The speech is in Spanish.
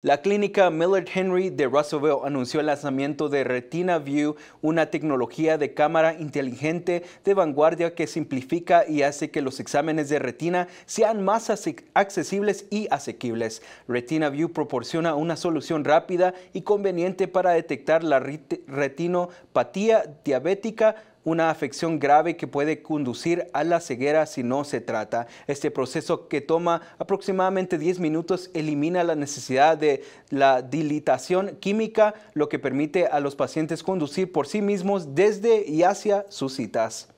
La clínica Millard Henry de Russellville anunció el lanzamiento de RetinaView, una tecnología de cámara inteligente de vanguardia que simplifica y hace que los exámenes de retina sean más accesibles y asequibles. RetinaView proporciona una solución rápida y conveniente para detectar la retinopatía diabética una afección grave que puede conducir a la ceguera si no se trata. Este proceso que toma aproximadamente 10 minutos elimina la necesidad de la dilatación química, lo que permite a los pacientes conducir por sí mismos desde y hacia sus citas.